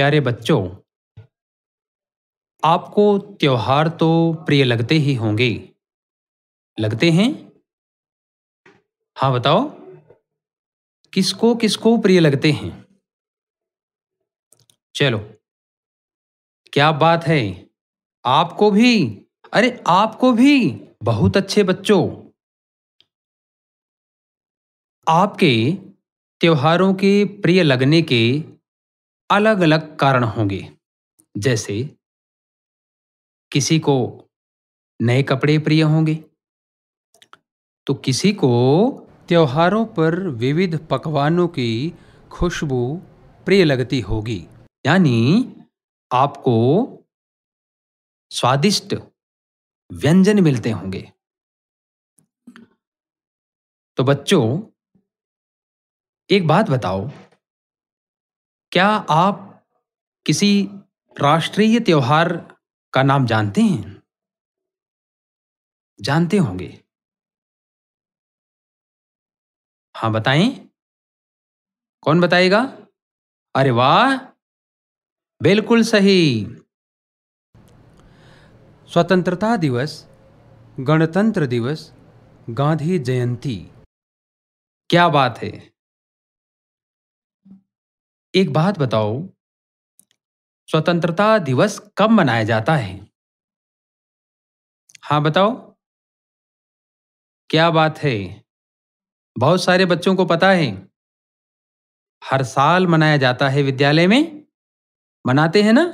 प्यारे बच्चों आपको त्यौहार तो प्रिय लगते ही होंगे लगते हैं हाँ बताओ किसको किसको प्रिय लगते हैं चलो क्या बात है आपको भी अरे आपको भी बहुत अच्छे बच्चों आपके त्योहारों के प्रिय लगने के अलग अलग कारण होंगे जैसे किसी को नए कपड़े प्रिय होंगे तो किसी को त्योहारों पर विविध पकवानों की खुशबू प्रिय लगती होगी यानी आपको स्वादिष्ट व्यंजन मिलते होंगे तो बच्चों एक बात बताओ क्या आप किसी राष्ट्रीय त्योहार का नाम जानते हैं जानते होंगे हाँ बताएं कौन बताएगा अरे वाह बिल्कुल सही स्वतंत्रता दिवस गणतंत्र दिवस गांधी जयंती क्या बात है एक बात बताओ स्वतंत्रता दिवस कब मनाया जाता है हाँ बताओ क्या बात है बहुत सारे बच्चों को पता है हर साल मनाया जाता है विद्यालय में मनाते हैं ना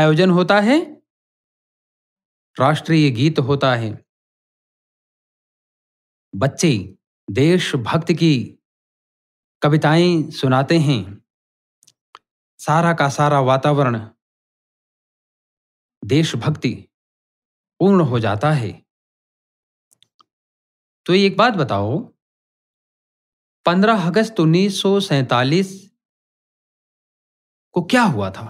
आयोजन होता है राष्ट्रीय गीत होता है बच्चे देशभक्त की कविताएं सुनाते हैं सारा का सारा वातावरण देशभक्ति पूर्ण हो जाता है तो एक बात बताओ 15 अगस्त उन्नीस को क्या हुआ था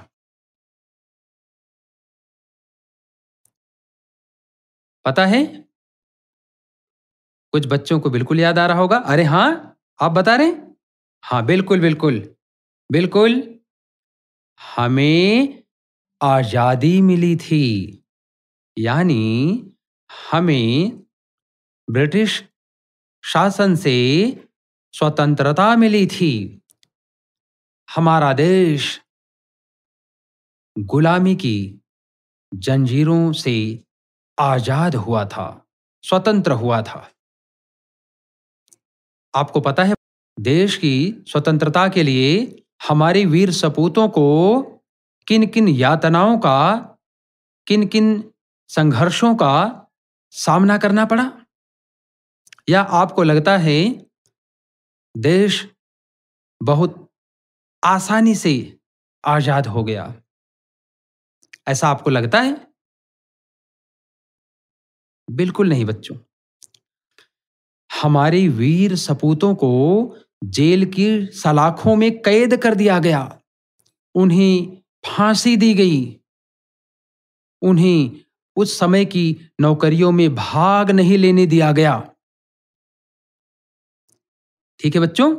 'पता है कुछ बच्चों को बिल्कुल याद आ रहा होगा अरे हाँ आप बता रहे हाँ बिल्कुल बिल्कुल बिल्कुल हमें आज़ादी मिली थी यानी हमें ब्रिटिश शासन से स्वतंत्रता मिली थी हमारा देश गुलामी की जंजीरों से आजाद हुआ था स्वतंत्र हुआ था आपको पता है देश की स्वतंत्रता के लिए हमारे वीर सपूतों को किन किन यातनाओं का किन किन संघर्षों का सामना करना पड़ा या आपको लगता है देश बहुत आसानी से आजाद हो गया ऐसा आपको लगता है बिल्कुल नहीं बच्चों हमारे वीर सपूतों को जेल की सलाखों में कैद कर दिया गया उन्हें फांसी दी गई उन्हें उस समय की नौकरियों में भाग नहीं लेने दिया गया ठीक है बच्चों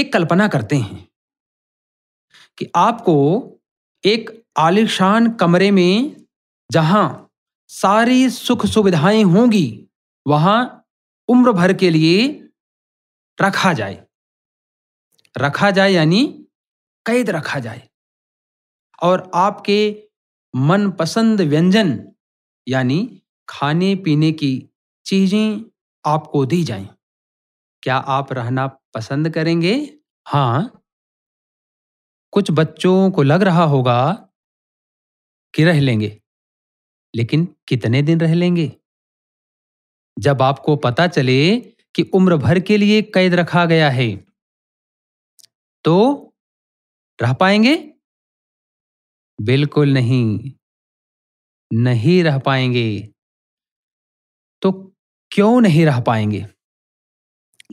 एक कल्पना करते हैं कि आपको एक आलिशान कमरे में जहां सारी सुख सुविधाएं होंगी वहां उम्र भर के लिए रखा जाए रखा जाए यानी कैद रखा जाए और आपके मनपसंद व्यंजन यानी खाने पीने की चीजें आपको दी जाएं। क्या आप रहना पसंद करेंगे हाँ कुछ बच्चों को लग रहा होगा कि रह लेंगे लेकिन कितने दिन रह लेंगे जब आपको पता चले कि उम्र भर के लिए कैद रखा गया है तो रह पाएंगे बिल्कुल नहीं नहीं रह पाएंगे तो क्यों नहीं रह पाएंगे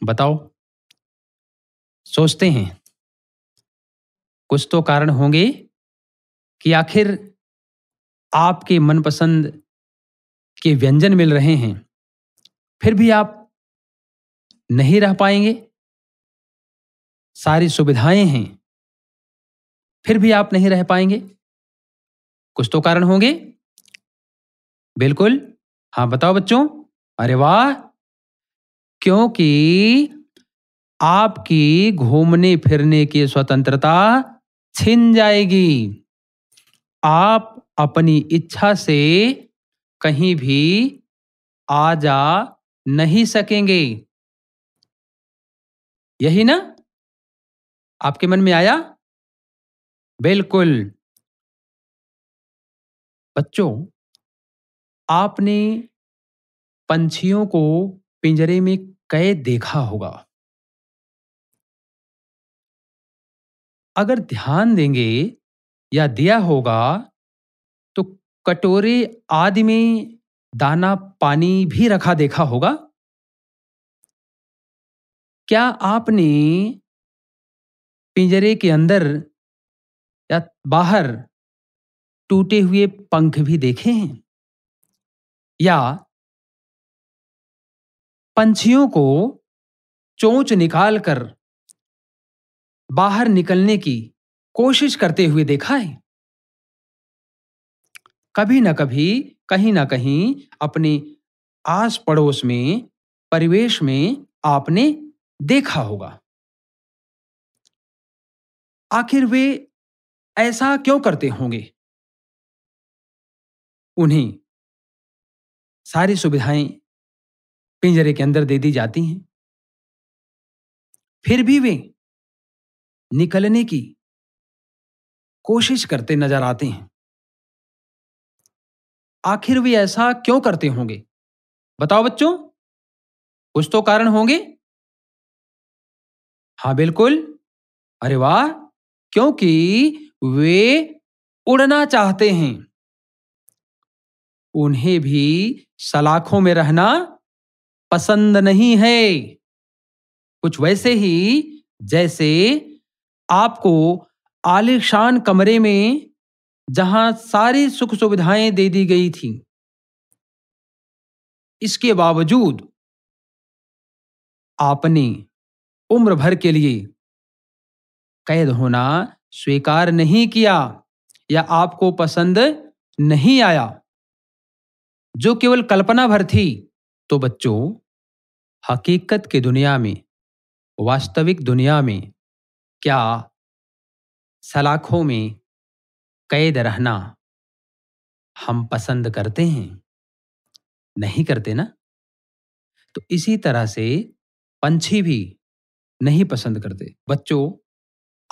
बताओ सोचते हैं कुछ तो कारण होंगे कि आखिर आपके मनपसंद के व्यंजन मिल रहे हैं फिर भी आप नहीं रह पाएंगे सारी सुविधाएं हैं फिर भी आप नहीं रह पाएंगे कुछ तो कारण होंगे बिल्कुल हाँ बताओ बच्चों अरे वाह क्योंकि आपकी घूमने फिरने की स्वतंत्रता छिन जाएगी आप अपनी इच्छा से कहीं भी आ जा नहीं सकेंगे यही ना आपके मन में आया बिल्कुल बच्चों आपने पंछियों को पिंजरे में कैद देखा होगा अगर ध्यान देंगे या दिया होगा तो कटोरे आदि में दाना पानी भी रखा देखा होगा क्या आपने पिंजरे के अंदर या बाहर टूटे हुए पंख भी देखे हैं या पंछियों को चोंच निकालकर बाहर निकलने की कोशिश करते हुए देखा है कभी न कभी कहीं ना कहीं अपने आस पड़ोस में परिवेश में आपने देखा होगा आखिर वे ऐसा क्यों करते होंगे उन्हें सारी सुविधाएं पिंजरे के अंदर दे दी जाती हैं फिर भी वे निकलने की कोशिश करते नजर आते हैं आखिर वे ऐसा क्यों करते होंगे बताओ बच्चों कुछ तो कारण होंगे हाँ बिल्कुल अरे वाह क्योंकि वे उड़ना चाहते हैं उन्हें भी सलाखों में रहना पसंद नहीं है कुछ वैसे ही जैसे आपको आलिशान कमरे में जहां सारी सुख सुविधाएं दे दी गई थी इसके बावजूद आपने उम्र भर के लिए कैद होना स्वीकार नहीं किया या आपको पसंद नहीं आया जो केवल कल्पना भर थी तो बच्चों हकीकत की दुनिया में वास्तविक दुनिया में क्या सलाखों में कैद रहना हम पसंद करते हैं नहीं करते ना तो इसी तरह से पंछी भी नहीं पसंद करते बच्चों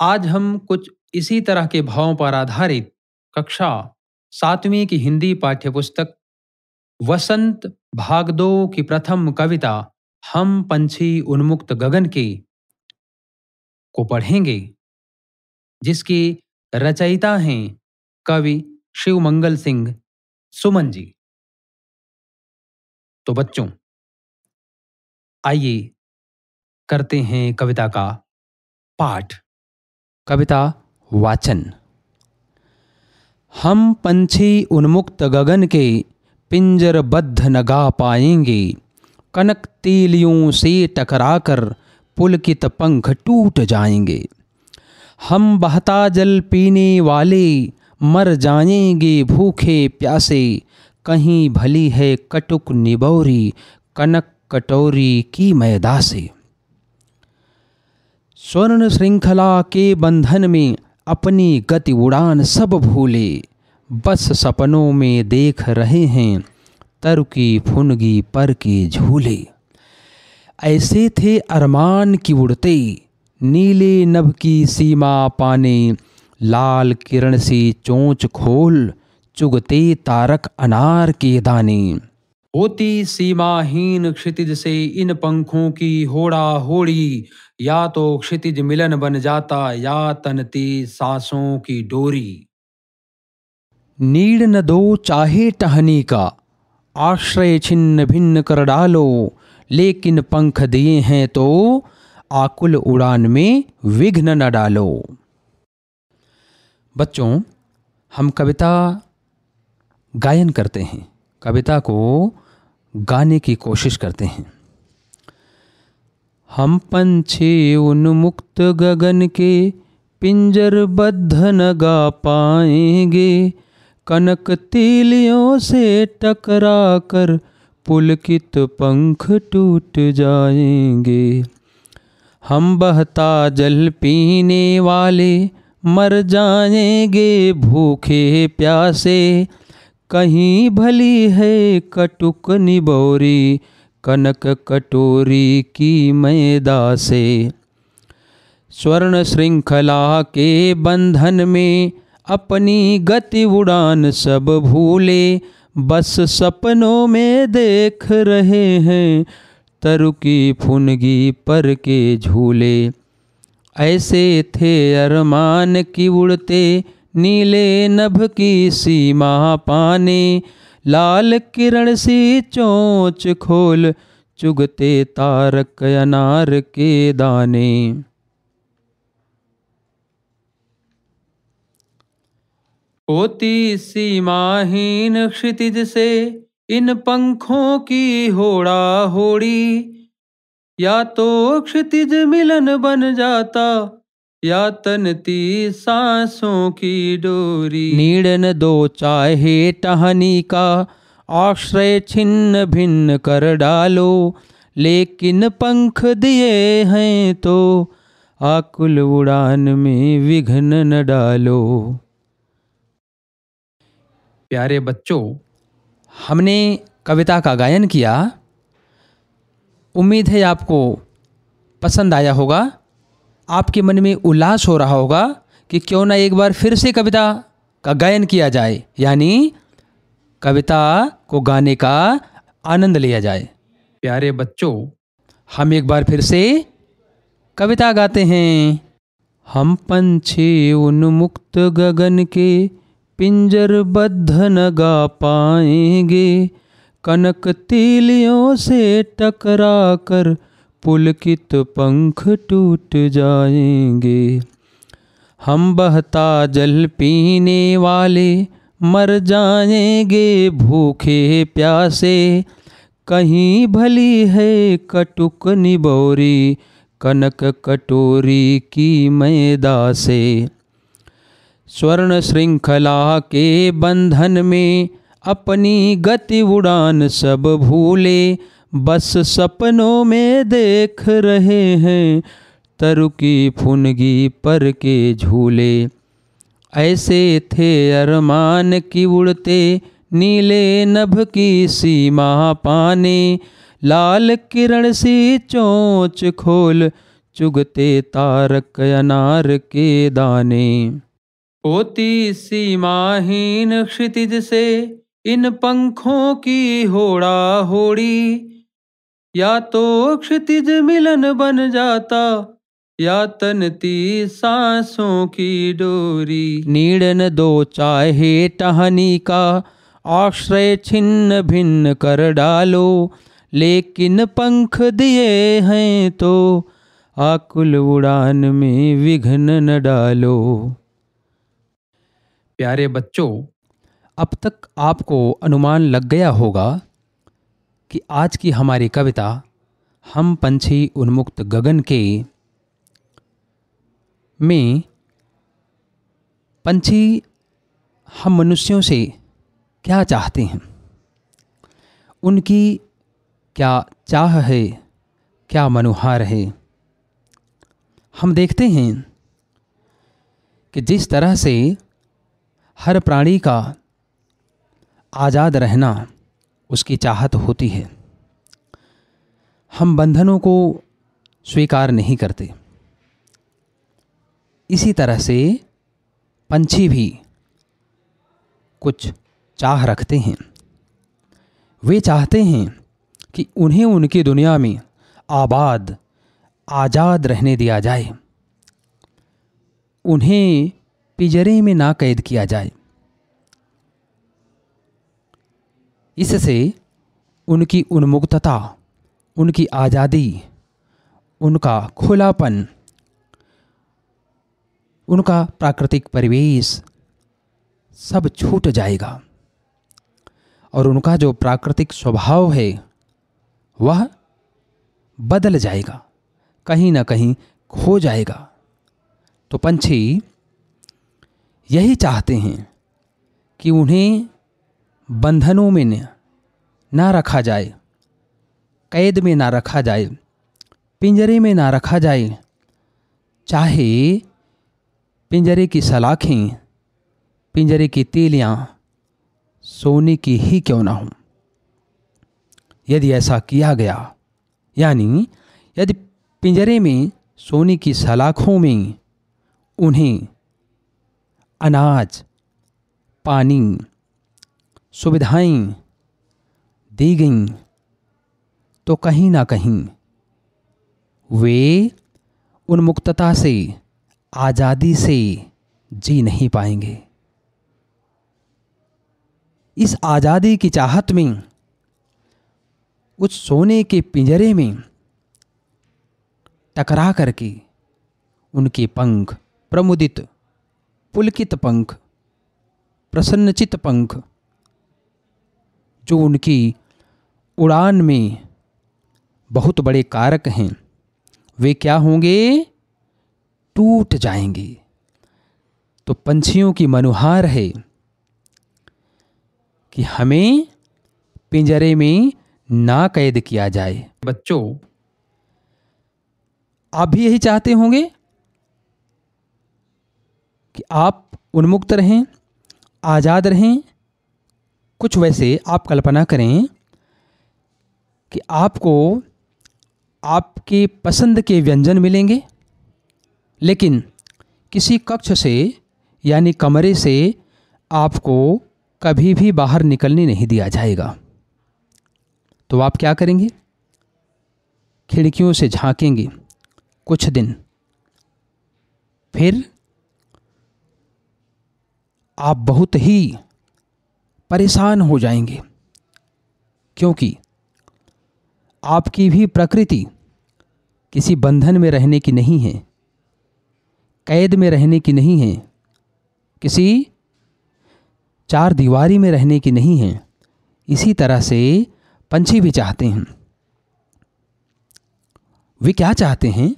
आज हम कुछ इसी तरह के भावों पर आधारित कक्षा सातवीं की हिंदी पाठ्यपुस्तक वसंत भाग दो की प्रथम कविता हम पंछी उन्मुक्त गगन की को पढ़ेंगे जिसकी रचयिता हैं कवि शिव मंगल सिंह सुमन जी तो बच्चों आइए करते हैं कविता का पाठ कविता वाचन हम पंछी उन्मुक्त गगन के पिंजरबद्ध नगा पाएंगे कनक तेलियों से टकराकर पुलकित पंख टूट जाएंगे हम बहता जल पीने वाले मर जाएंगे भूखे प्यासे कहीं भली है कटुक निबोरी कनक कटोरी की मैदा से स्वर्ण श्रृंखला के बंधन में अपनी गति उड़ान सब भूले बस सपनों में देख रहे हैं तर की फुनगी पर के झूले ऐसे थे अरमान की उड़ते नीले नभ की सीमा पाने लाल किरण सी चोंच खोल चुगते तारक अनार के दाने होती सीमाहीन क्षितिज से इन पंखों की होड़ा होड़ी या तो क्षितिज मिलन बन जाता या तनती सांसों की डोरी नीड न दो चाहे टहनी का आश्रय छिन्न भिन्न कर डालो लेकिन पंख दिए हैं तो आकुल उड़ान में विघ्न न डालो बच्चों हम कविता गायन करते हैं कविता को गाने की कोशिश करते हैं हम पंछी उन्मुक्त गगन के पिंजर बद्ध न गा पाएंगे कनक तीलियों से टकरा कर पुलकित पंख टूट जाएंगे हम बहता जल पीने वाले मर जाएंगे भूखे प्यासे कहीं भली है कटुक निबोरी कनक कटोरी की मैदा से स्वर्ण श्रृंखला के बंधन में अपनी गति उड़ान सब भूले बस सपनों में देख रहे हैं तरु की फुनगी पर के झूले ऐसे थे अरमान की उड़ते नीले नभ की सीमा पाने लाल किरण सी चोंच खोल चुगते तारक अनार के दाने होती सीमाहीन क्षितिज से इन पंखों की होड़ा होड़ी या तो क्षितिज मिलन बन जाता या तनती सांसों की डोरी नीड़न दो चाहे टहनी का आश्रय छिन्न भिन्न कर डालो लेकिन पंख दिए हैं तो आकुल उड़ान में विघ्न न डालो प्यारे बच्चों हमने कविता का गायन किया उम्मीद है आपको पसंद आया होगा आपके मन में उल्लास हो रहा होगा कि क्यों ना एक बार फिर से कविता का गायन किया जाए यानी कविता को गाने का आनंद लिया जाए प्यारे बच्चों हम एक बार फिर से कविता गाते हैं हम पंछी उन्मुक्त गगन के पिंजर न गा पाएंगे कनक तीलियों से टकरा कर पुलकित पंख टूट जाएंगे हम बहता जल पीने वाले मर जाएंगे भूखे प्यासे कहीं भली है कटुक निबोरी कनक कटोरी की मैदा से स्वर्ण श्रृंखला के बंधन में अपनी गति उड़ान सब भूले बस सपनों में देख रहे हैं तरु की फुनगी पर के झूले ऐसे थे अरमान की उड़ते नीले नभ की सीमा पाने लाल किरण सी चोंच खोल चुगते तारक अनार के दाने ओती सीमाहीन क्षितिज से इन पंखों की होड़ा होड़ी या तो क्षितिज मिलन बन जाता या तनती सांसों की डोरी नीड़न दो चाहे टहनी का आश्रय छिन्न भिन्न कर डालो लेकिन पंख दिए हैं तो आकुल उड़ान में विघ्न न डालो प्यारे बच्चों अब तक आपको अनुमान लग गया होगा कि आज की हमारी कविता हम पंछी उन्मुक्त गगन के में पंछी हम मनुष्यों से क्या चाहते हैं उनकी क्या चाह है क्या मनुहार है हम देखते हैं कि जिस तरह से हर प्राणी का आज़ाद रहना उसकी चाहत होती है हम बंधनों को स्वीकार नहीं करते इसी तरह से पंछी भी कुछ चाह रखते हैं वे चाहते हैं कि उन्हें उनकी दुनिया में आबाद आज़ाद रहने दिया जाए उन्हें पिजरे में ना कैद किया जाए इससे उनकी उन्मुक्तता उनकी आज़ादी उनका खुलापन उनका प्राकृतिक परिवेश सब छूट जाएगा और उनका जो प्राकृतिक स्वभाव है वह बदल जाएगा कहीं ना कहीं खो जाएगा तो पंछी यही चाहते हैं कि उन्हें बंधनों में ना रखा जाए कैद में ना रखा जाए पिंजरे में ना रखा जाए चाहे पिंजरे की सलाखें पिंजरे की तीलियाँ सोने की ही क्यों ना हों यदि ऐसा किया गया यानी यदि पिंजरे में सोने की सलाखों में उन्हें अनाज पानी सुविधाएं दी गई तो कहीं ना कहीं वे मुक्तता से आज़ादी से जी नहीं पाएंगे इस आज़ादी की चाहत में उस सोने के पिंजरे में टकरा करके उनके पंख प्रमुदित पुलकित पंख प्रसन्नचित पंख जो उनकी उड़ान में बहुत बड़े कारक हैं वे क्या होंगे टूट जाएंगे तो पंछियों की मनुहार है कि हमें पिंजरे में ना कैद किया जाए बच्चों आप भी यही चाहते होंगे कि आप उन्मुक्त रहें आज़ाद रहें कुछ वैसे आप कल्पना करें कि आपको आपके पसंद के व्यंजन मिलेंगे लेकिन किसी कक्ष से यानी कमरे से आपको कभी भी बाहर निकलने नहीं दिया जाएगा तो आप क्या करेंगे खिड़कियों से झांकेंगे कुछ दिन फिर आप बहुत ही परेशान हो जाएंगे क्योंकि आपकी भी प्रकृति किसी बंधन में रहने की नहीं है कैद में रहने की नहीं है किसी चार दीवारी में रहने की नहीं है इसी तरह से पंछी भी चाहते हैं वे क्या चाहते हैं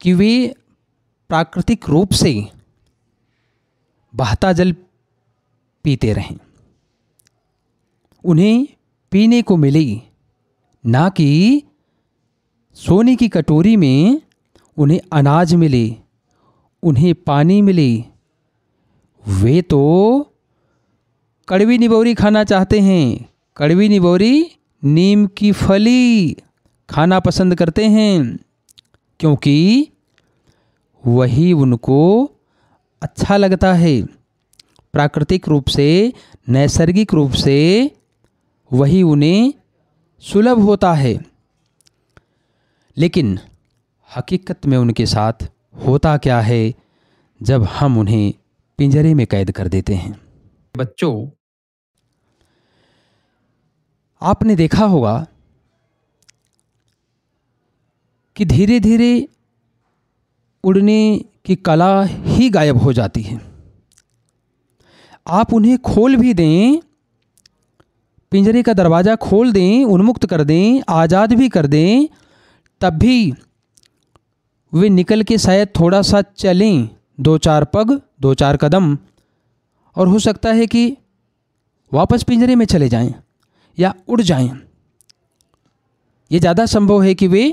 कि वे प्राकृतिक रूप से बहता जल पीते रहें उन्हें पीने को मिली ना कि सोने की कटोरी में उन्हें अनाज मिले उन्हें पानी मिले वे तो कड़वी निबोरी खाना चाहते हैं कड़वी निबोरी नीम की फली खाना पसंद करते हैं क्योंकि वही उनको अच्छा लगता है प्राकृतिक रूप से नैसर्गिक रूप से वही उन्हें सुलभ होता है लेकिन हकीकत में उनके साथ होता क्या है जब हम उन्हें पिंजरे में कैद कर देते हैं बच्चों आपने देखा होगा कि धीरे धीरे उड़ने की कला ही गायब हो जाती है आप उन्हें खोल भी दें पिंजरे का दरवाज़ा खोल दें उन्मुक्त कर दें आज़ाद भी कर दें तब भी वे निकल के शायद थोड़ा सा चलें दो चार पग दो चार कदम और हो सकता है कि वापस पिंजरे में चले जाएं या उड़ जाएं ये ज़्यादा संभव है कि वे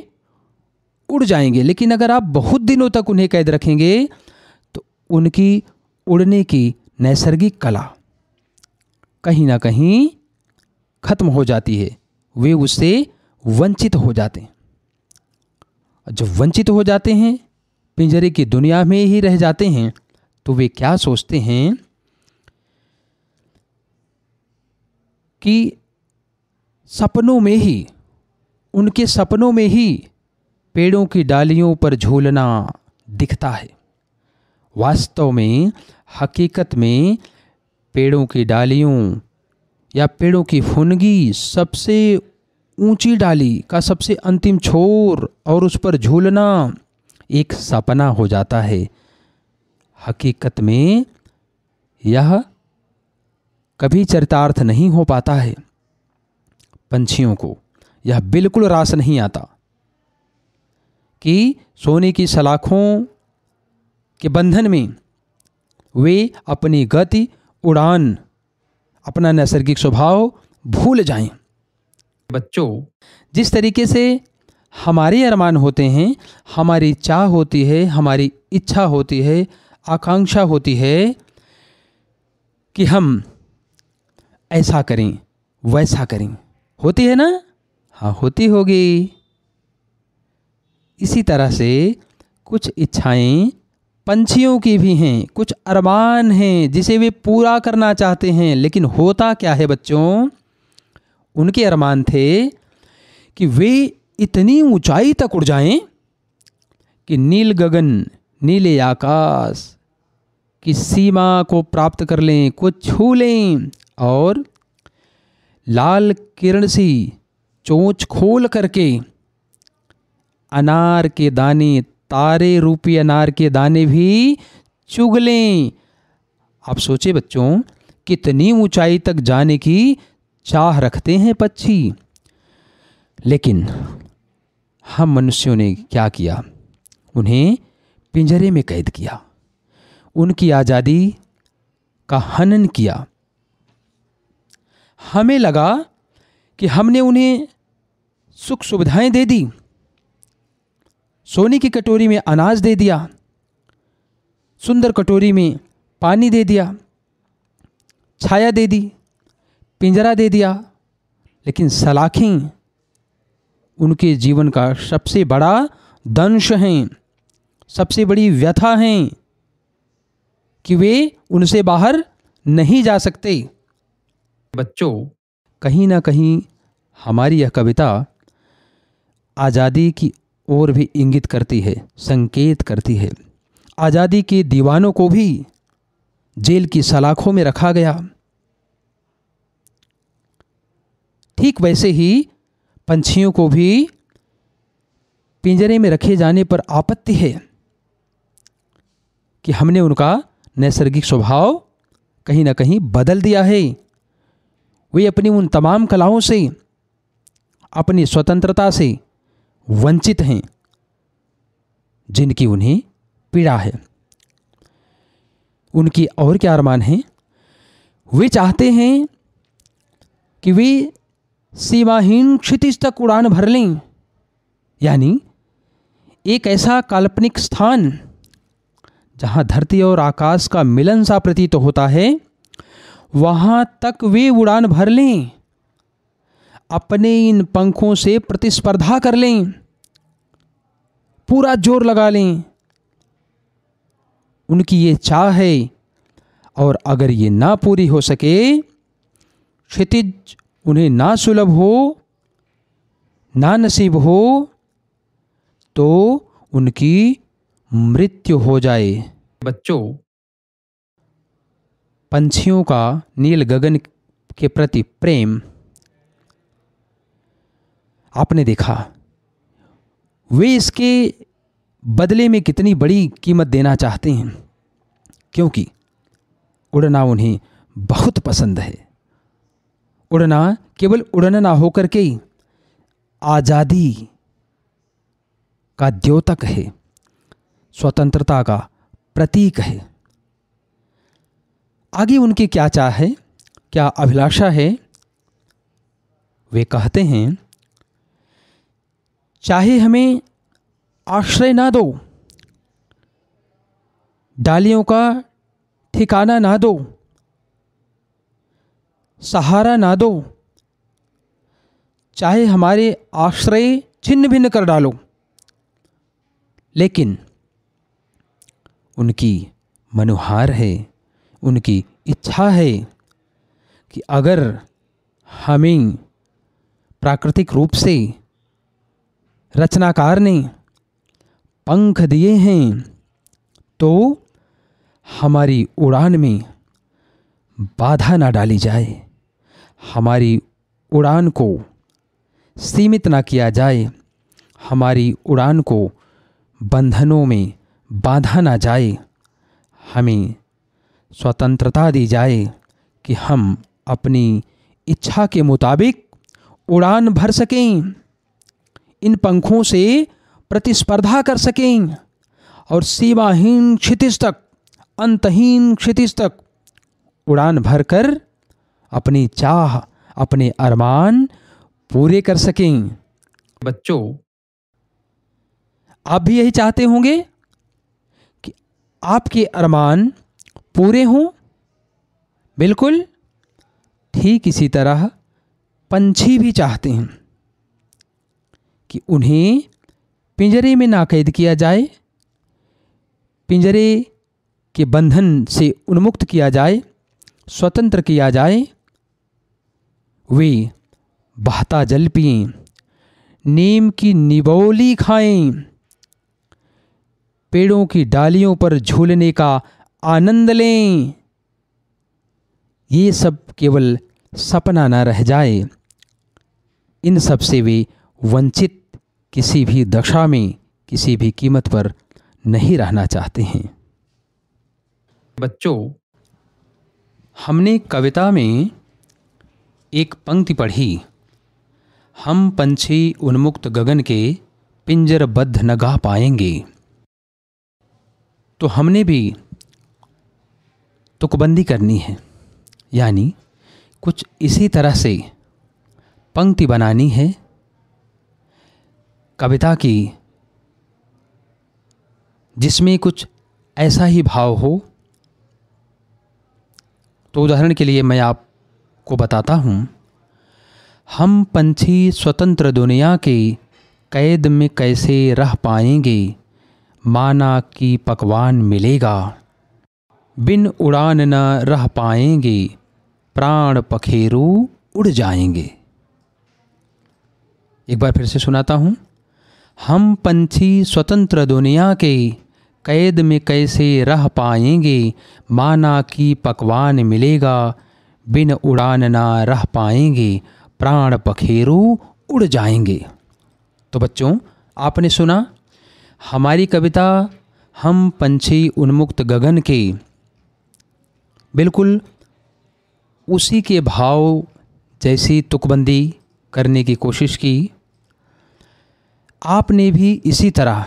उड़ जाएंगे लेकिन अगर आप बहुत दिनों तक उन्हें कैद रखेंगे तो उनकी उड़ने की नैसर्गिक कला कहीं ना कहीं खत्म हो जाती है वे उससे वंचित हो जाते हैं जब वंचित हो जाते हैं पिंजरे की दुनिया में ही रह जाते हैं तो वे क्या सोचते हैं कि सपनों में ही उनके सपनों में ही पेड़ों की डालियों पर झूलना दिखता है वास्तव में हकीकत में पेड़ों की डालियों या पेड़ों की फुनगी सबसे ऊंची डाली का सबसे अंतिम छोर और उस पर झूलना एक सपना हो जाता है हकीकत में यह कभी चरितार्थ नहीं हो पाता है पंछियों को यह बिल्कुल रास नहीं आता कि सोने की सलाखों के बंधन में वे अपनी गति उड़ान अपना नैसर्गिक स्वभाव भूल जाएं। बच्चों जिस तरीके से हमारे अरमान होते हैं हमारी चाह होती है हमारी इच्छा होती है आकांक्षा होती है कि हम ऐसा करें वैसा करें होती है ना हाँ होती होगी इसी तरह से कुछ इच्छाएं पंछियों की भी हैं कुछ अरमान हैं जिसे वे पूरा करना चाहते हैं लेकिन होता क्या है बच्चों उनके अरमान थे कि वे इतनी ऊंचाई तक उड़ जाएं कि नील गगन नीले आकाश की सीमा को प्राप्त कर लें को छू लें और लाल किरण सी चोंच खोल करके अनार के दाने तारे रूपी अनार के दाने भी चुग लें आप सोचे बच्चों कितनी ऊंचाई तक जाने की चाह रखते हैं पक्षी लेकिन हम मनुष्यों ने क्या किया उन्हें पिंजरे में कैद किया उनकी आज़ादी का हनन किया हमें लगा कि हमने उन्हें सुख सुविधाएं दे दी सोने की कटोरी में अनाज दे दिया सुंदर कटोरी में पानी दे दिया छाया दे दी पिंजरा दे दिया लेकिन सलाखें उनके जीवन का सबसे बड़ा दंश हैं सबसे बड़ी व्यथा हैं कि वे उनसे बाहर नहीं जा सकते बच्चों कहीं ना कहीं हमारी यह कविता आज़ादी की ओर भी इंगित करती है संकेत करती है आज़ादी के दीवानों को भी जेल की सलाखों में रखा गया ठीक वैसे ही पंछियों को भी पिंजरे में रखे जाने पर आपत्ति है कि हमने उनका नैसर्गिक स्वभाव कहीं ना कहीं बदल दिया है वे अपनी उन तमाम कलाओं से अपनी स्वतंत्रता से वंचित हैं जिनकी उन्हें पीड़ा है उनकी और क्या अरमान हैं वे चाहते हैं कि वे सीमाहीन क्षितिज तक उड़ान भर लें यानी एक ऐसा काल्पनिक स्थान जहां धरती और आकाश का मिलन सा प्रतीत तो होता है वहां तक वे उड़ान भर लें अपने इन पंखों से प्रतिस्पर्धा कर लें पूरा जोर लगा लें उनकी ये चाह है और अगर ये ना पूरी हो सके क्षितिज उन्हें ना सुलभ हो ना नसीब हो तो उनकी मृत्यु हो जाए बच्चों पंछियों का नील गगन के प्रति प्रेम आपने देखा वे इसके बदले में कितनी बड़ी कीमत देना चाहते हैं क्योंकि उड़ना उन्हें बहुत पसंद है उड़ना केवल उड़ना होकर के आज़ादी का द्योतक है स्वतंत्रता का प्रतीक है आगे उनकी क्या चाह है क्या अभिलाषा है वे कहते हैं चाहे हमें आश्रय ना दो डालियों का ठिकाना ना दो सहारा ना दो चाहे हमारे आश्रय छिन्न भिन्न कर डालो लेकिन उनकी मनोहार है उनकी इच्छा है कि अगर हमें प्राकृतिक रूप से रचनाकार ने पंख दिए हैं तो हमारी उड़ान में बाधा ना डाली जाए हमारी उड़ान को सीमित ना किया जाए हमारी उड़ान को बंधनों में बांधा ना जाए हमें स्वतंत्रता दी जाए कि हम अपनी इच्छा के मुताबिक उड़ान भर सकें इन पंखों से प्रतिस्पर्धा कर सकें और सेवाहीन क्षितिज तक अंतहीन क्षितिज तक उड़ान भरकर अपनी चाह अपने अरमान पूरे कर सकें बच्चों आप भी यही चाहते होंगे कि आपके अरमान पूरे हों बिल्कुल ठीक इसी तरह पंछी भी चाहते हैं कि उन्हें पिंजरे में ना कैद किया जाए पिंजरे के बंधन से उन्मुक्त किया जाए स्वतंत्र किया जाए वे बहता जल पिए नीम की निबौली खाएं पेड़ों की डालियों पर झूलने का आनंद लें ये सब केवल सपना ना रह जाए इन सब से वे वंचित किसी भी दशा में किसी भी कीमत पर नहीं रहना चाहते हैं बच्चों हमने कविता में एक पंक्ति पढ़ी हम पंछी उन्मुक्त गगन के पिंजरबद्ध न गा पाएंगे तो हमने भी तुकबंदी करनी है यानी कुछ इसी तरह से पंक्ति बनानी है कविता की जिसमें कुछ ऐसा ही भाव हो तो उदाहरण के लिए मैं आपको बताता हूँ हम पंछी स्वतंत्र दुनिया के कैद में कैसे रह पाएंगे माना कि पकवान मिलेगा बिन उड़ान न रह पाएंगे प्राण पखेरु उड़ जाएंगे एक बार फिर से सुनाता हूँ हम पंछी स्वतंत्र दुनिया के कैद में कैसे रह पाएंगे माना कि पकवान मिलेगा बिन उड़ान ना रह पाएंगे प्राण पखेरु उड़ जाएंगे तो बच्चों आपने सुना हमारी कविता हम पंछी उन्मुक्त गगन के बिल्कुल उसी के भाव जैसी तुकबंदी करने की कोशिश की आपने भी इसी तरह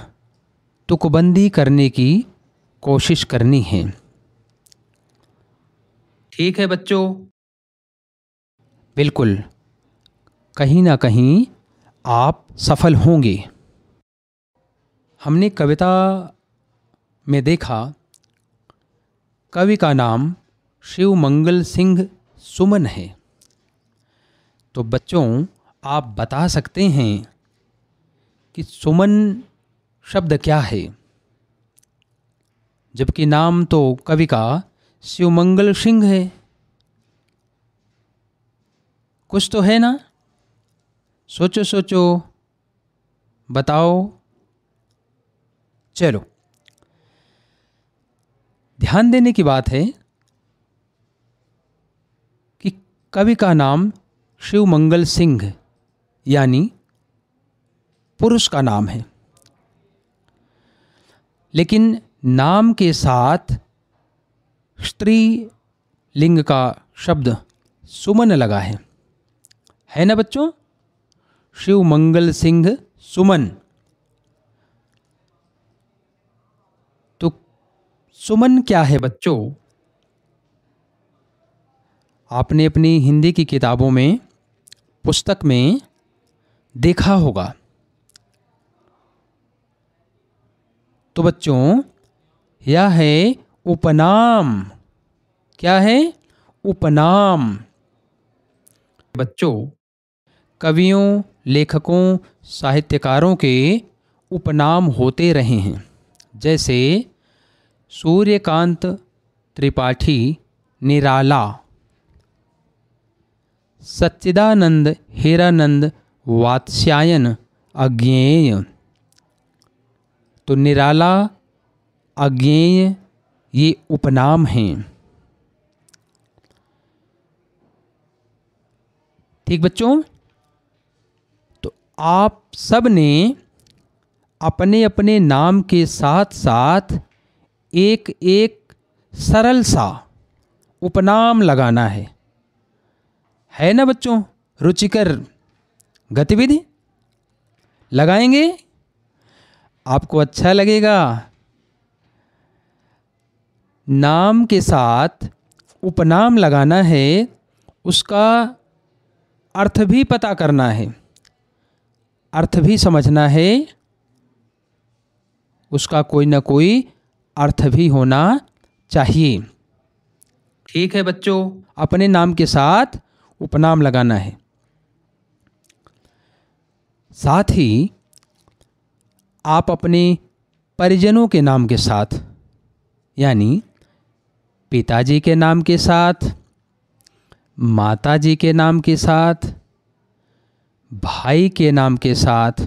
तुकबंदी करने की कोशिश करनी है ठीक है बच्चों बिल्कुल कहीं ना कहीं आप सफल होंगे हमने कविता में देखा कवि का नाम शिव मंगल सिंह सुमन है तो बच्चों आप बता सकते हैं कि सुमन शब्द क्या है जबकि नाम तो कवि का शिवमंगल सिंह है कुछ तो है ना सोचो सोचो बताओ चलो ध्यान देने की बात है कि कवि का नाम शिव मंगल सिंह यानी पुरुष का नाम है लेकिन नाम के साथ स्त्री लिंग का शब्द सुमन लगा है है ना बच्चों शिव मंगल सिंह सुमन तो सुमन क्या है बच्चों आपने अपनी हिंदी की किताबों में पुस्तक में देखा होगा तो बच्चों यह है उपनाम क्या है उपनाम बच्चों कवियों लेखकों साहित्यकारों के उपनाम होते रहे हैं जैसे सूर्यकांत त्रिपाठी निराला सच्चिदानंद हेरानंद वात्स्यायन अज्ञेय तो निराला अज्ञेय ये उपनाम हैं ठीक बच्चों तो आप सब ने अपने अपने नाम के साथ साथ एक एक सरल सा उपनाम लगाना है है ना बच्चों रुचिकर गतिविधि लगाएंगे आपको अच्छा लगेगा नाम के साथ उपनाम लगाना है उसका अर्थ भी पता करना है अर्थ भी समझना है उसका कोई ना कोई अर्थ भी होना चाहिए ठीक है बच्चों अपने नाम के साथ उपनाम लगाना है साथ ही आप अपने परिजनों के नाम के साथ यानी पिताजी के नाम के साथ माताजी के नाम के साथ भाई के नाम के साथ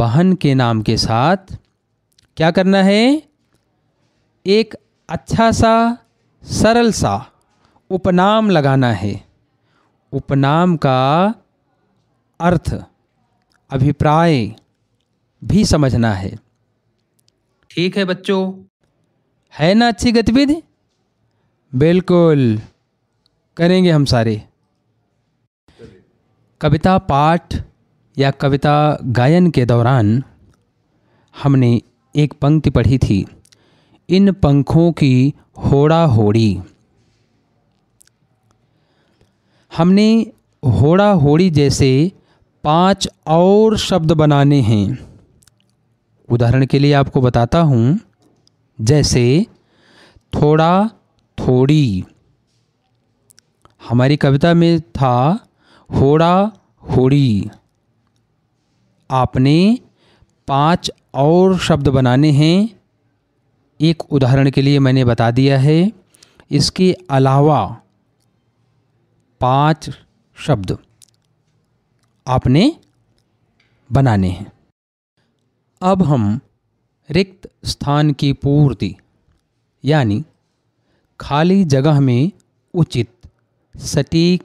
बहन के नाम के साथ क्या करना है एक अच्छा सा सरल सा उपनाम लगाना है उपनाम का अर्थ अभिप्राय भी समझना है ठीक है बच्चों है ना अच्छी गतिविधि बिल्कुल करेंगे हम सारे कविता पाठ या कविता गायन के दौरान हमने एक पंक्ति पढ़ी थी इन पंखों की होड़ा होड़ी हमने होड़ा होड़ी जैसे पांच और शब्द बनाने हैं उदाहरण के लिए आपको बताता हूँ जैसे थोड़ा थोड़ी हमारी कविता में था होड़ा होड़ी आपने पांच और शब्द बनाने हैं एक उदाहरण के लिए मैंने बता दिया है इसके अलावा पांच शब्द आपने बनाने हैं अब हम रिक्त स्थान की पूर्ति यानी खाली जगह में उचित सटीक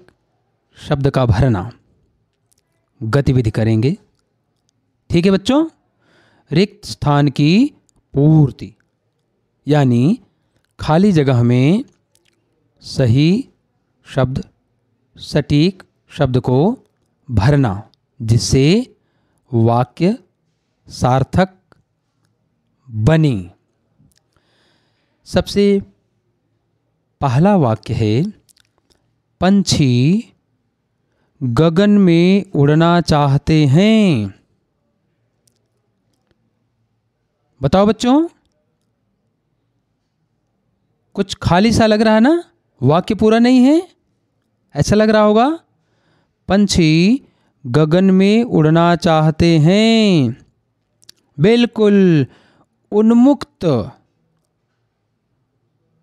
शब्द का भरना गतिविधि करेंगे ठीक है बच्चों रिक्त स्थान की पूर्ति यानी खाली जगह में सही शब्द सटीक शब्द को भरना जिससे वाक्य सार्थक बनी सबसे पहला वाक्य है पंछी गगन में उड़ना चाहते हैं बताओ बच्चों कुछ खाली सा लग रहा है ना वाक्य पूरा नहीं है ऐसा लग रहा होगा पंछी गगन में उड़ना चाहते हैं बिल्कुल उन्मुक्त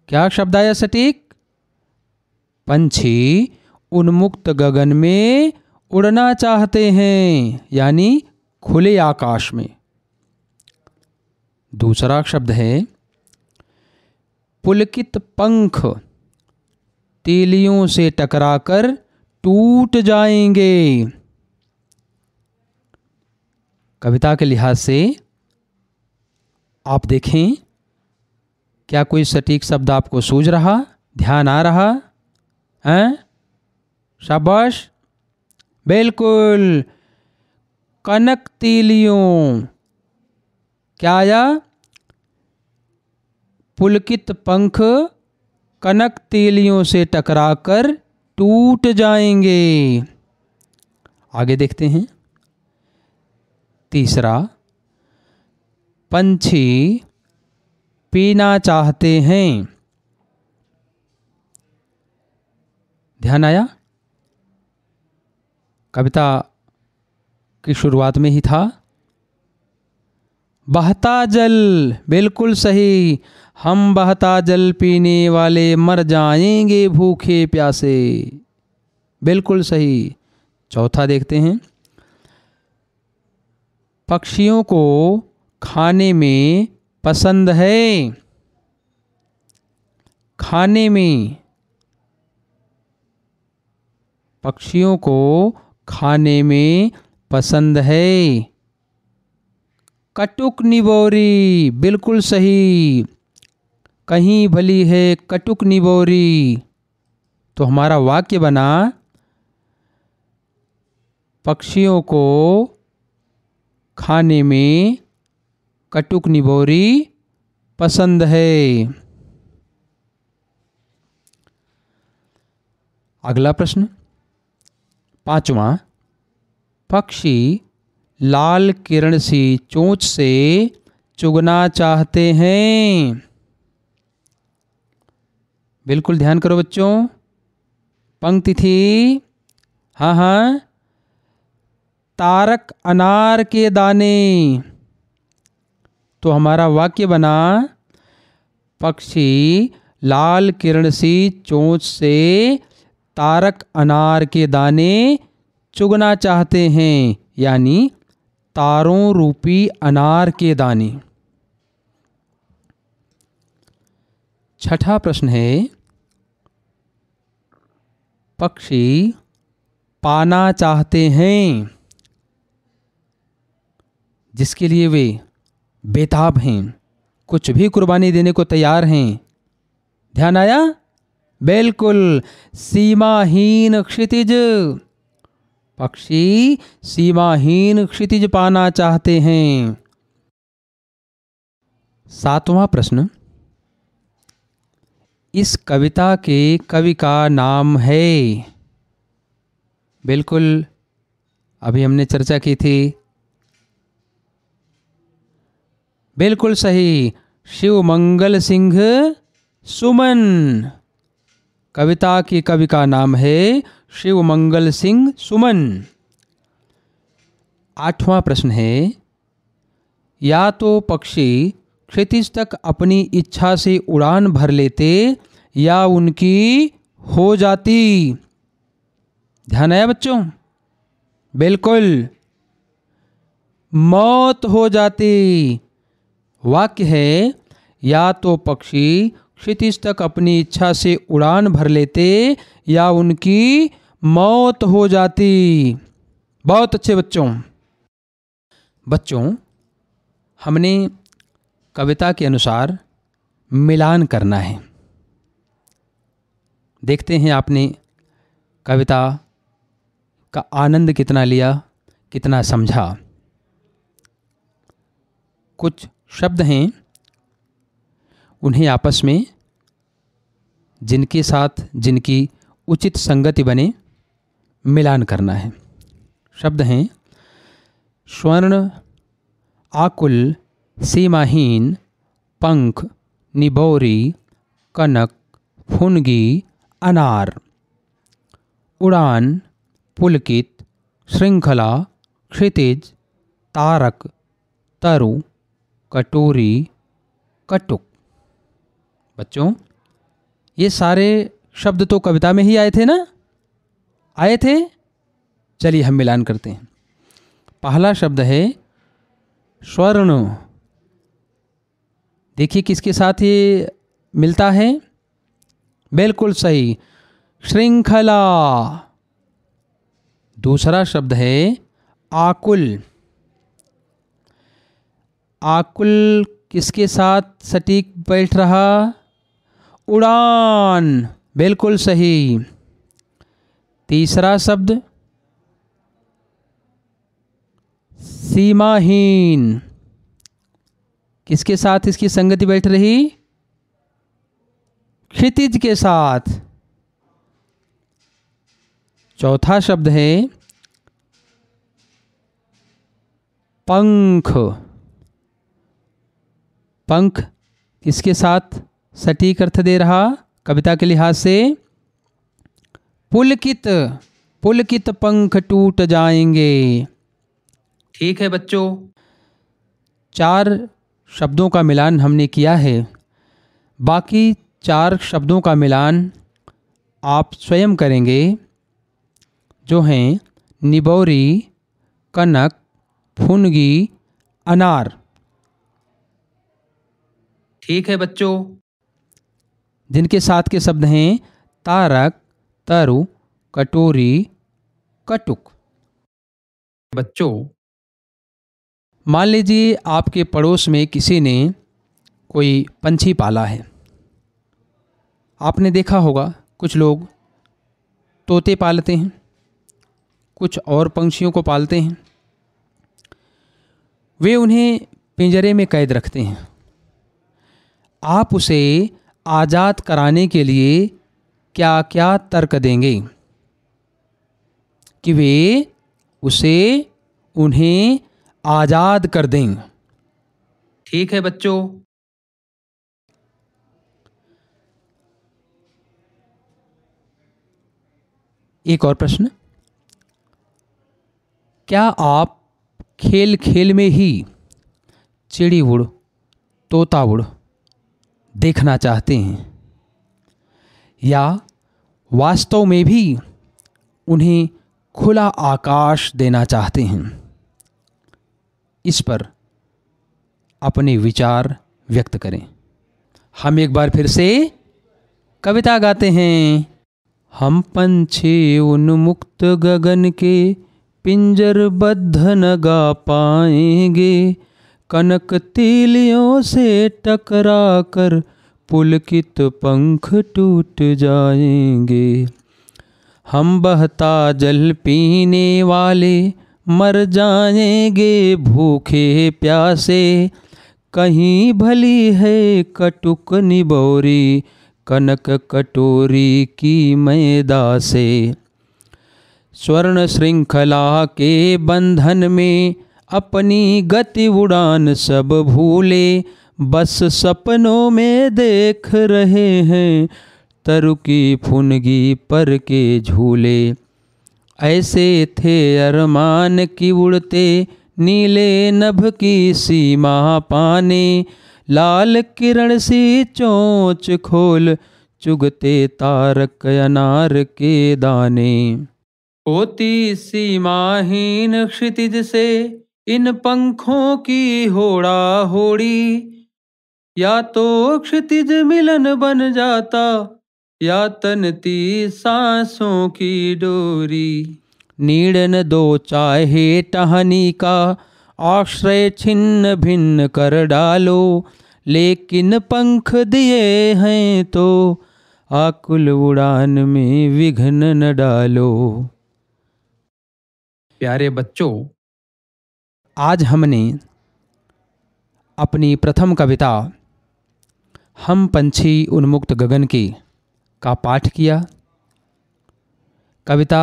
क्या शब्द आया सटीक पंछी उन्मुक्त गगन में उड़ना चाहते हैं यानी खुले आकाश में दूसरा शब्द है पुलकित पंख तीलियों से टकराकर टूट जाएंगे कविता के लिहाज से आप देखें क्या कोई सटीक शब्द आपको सूझ रहा ध्यान आ रहा है शाबाश बिल्कुल कनक तीलियों क्या आया पुलकित पंख कनक तीलियों से टकराकर टूट जाएंगे आगे देखते हैं तीसरा पंछी पीना चाहते हैं ध्यान आया कविता की शुरुआत में ही था बहता जल बिल्कुल सही हम बहता जल पीने वाले मर जाएंगे भूखे प्यासे बिल्कुल सही चौथा देखते हैं पक्षियों को खाने में पसंद है खाने में पक्षियों को खाने में पसंद है कटुक निबोरी बिल्कुल सही कहीं भली है कटुक निबोरी तो हमारा वाक्य बना पक्षियों को खाने में कटुक निभोरी पसंद है अगला प्रश्न पांचवा पक्षी लाल किरण सी चोंच से चुगना चाहते हैं बिल्कुल ध्यान करो बच्चों पंक्ति थी हाँ हाँ तारक अनार के दाने तो हमारा वाक्य बना पक्षी लाल किरण सी चोंच से तारक अनार के दाने चुगना चाहते हैं यानी तारों रूपी अनार के दाने छठा प्रश्न है पक्षी पाना चाहते हैं जिसके लिए वे बेताब हैं कुछ भी कुर्बानी देने को तैयार हैं ध्यान आया बिल्कुल सीमाहीन क्षितिज पक्षी सीमाहीन क्षितिज पाना चाहते हैं सातवां प्रश्न इस कविता के कवि का नाम है बिल्कुल अभी हमने चर्चा की थी बिल्कुल सही शिव मंगल सिंह सुमन कविता की कवि का नाम है शिव मंगल सिंह सुमन आठवां प्रश्न है या तो पक्षी क्षितिज तक अपनी इच्छा से उड़ान भर लेते या उनकी हो जाती ध्यान है बच्चों बिल्कुल मौत हो जाती वाक्य है या तो पक्षी क्षितिज तक अपनी इच्छा से उड़ान भर लेते या उनकी मौत हो जाती बहुत अच्छे बच्चों बच्चों हमने कविता के अनुसार मिलान करना है देखते हैं आपने कविता का आनंद कितना लिया कितना समझा कुछ शब्द हैं उन्हें आपस में जिनके साथ जिनकी उचित संगति बने मिलान करना है शब्द हैं स्वर्ण आकुल सीमाहीन पंख निबोरी कनक फुनगी अनार उड़ान पुलकित श्रृंखला क्षितिज तारक तरु कटोरी कटुक बच्चों ये सारे शब्द तो कविता में ही आए थे ना आए थे चलिए हम मिलान करते हैं पहला शब्द है स्वर्ण देखिए किसके साथ ये मिलता है बिल्कुल सही श्रृंखला दूसरा शब्द है आकुल आकुल किसके साथ सटीक बैठ रहा उड़ान बिल्कुल सही तीसरा शब्द सीमाहीन किसके साथ इसकी संगति बैठ रही क्षितिज के साथ चौथा शब्द है पंख पंख इसके साथ सटीक अर्थ दे रहा कविता के लिहाज से पुलकित पुलकित पंख टूट जाएंगे ठीक है बच्चों चार शब्दों का मिलान हमने किया है बाकी चार शब्दों का मिलान आप स्वयं करेंगे जो हैं निबोरी कनक फुनगी अनार ठीक है बच्चों जिनके साथ के शब्द हैं तारक तरु कटोरी कटुक बच्चों मान लीजिए आपके पड़ोस में किसी ने कोई पंछी पाला है आपने देखा होगा कुछ लोग तोते पालते हैं कुछ और पंछियों को पालते हैं वे उन्हें पिंजरे में कैद रखते हैं आप उसे आज़ाद कराने के लिए क्या क्या तर्क देंगे कि वे उसे उन्हें आज़ाद कर दें ठीक है बच्चों एक और प्रश्न क्या आप खेल खेल में ही चिड़ी उड़ तोता उड़ देखना चाहते हैं या वास्तव में भी उन्हें खुला आकाश देना चाहते हैं इस पर अपने विचार व्यक्त करें हम एक बार फिर से कविता गाते हैं हम पंछे उन्मुक्त गगन के पिंजरबद्ध न गा पाएंगे कनक तीलियों से टकरा कर पुलकित पंख टूट जाएंगे हम बहता जल पीने वाले मर जाएंगे भूखे प्यासे कहीं भली है कटुक निबोरी कनक कटोरी की मैदा से स्वर्ण श्रृंखला के बंधन में अपनी गति उड़ान सब भूले बस सपनों में देख रहे हैं तरु की फुनगी पर के झूले ऐसे थे अरमान की उड़ते नीले नभ की सीमा पाने लाल किरण सी चोंच खोल चुगते तारक अनार के दाने होती सीमाहीन क्षितिज से इन पंखों की होड़ा होड़ी या तो क्षितिज मिलन बन जाता या तनती सांसों की डोरी नीड़न दो चाहे टहनी का आश्रय छिन्न भिन्न कर डालो लेकिन पंख दिए हैं तो आकुल उड़ान में विघ्न न डालो प्यारे बच्चों आज हमने अपनी प्रथम कविता हम पंछी उन्मुक्त गगन की का पाठ किया कविता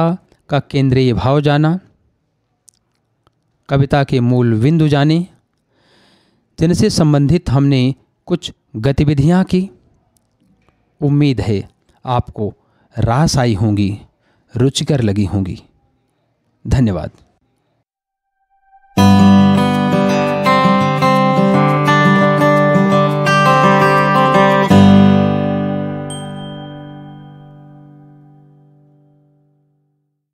का केंद्रीय भाव जाना कविता के मूल बिंदु जाने जिनसे संबंधित हमने कुछ गतिविधियाँ की उम्मीद है आपको रास आई होंगी रुचिकर लगी होंगी धन्यवाद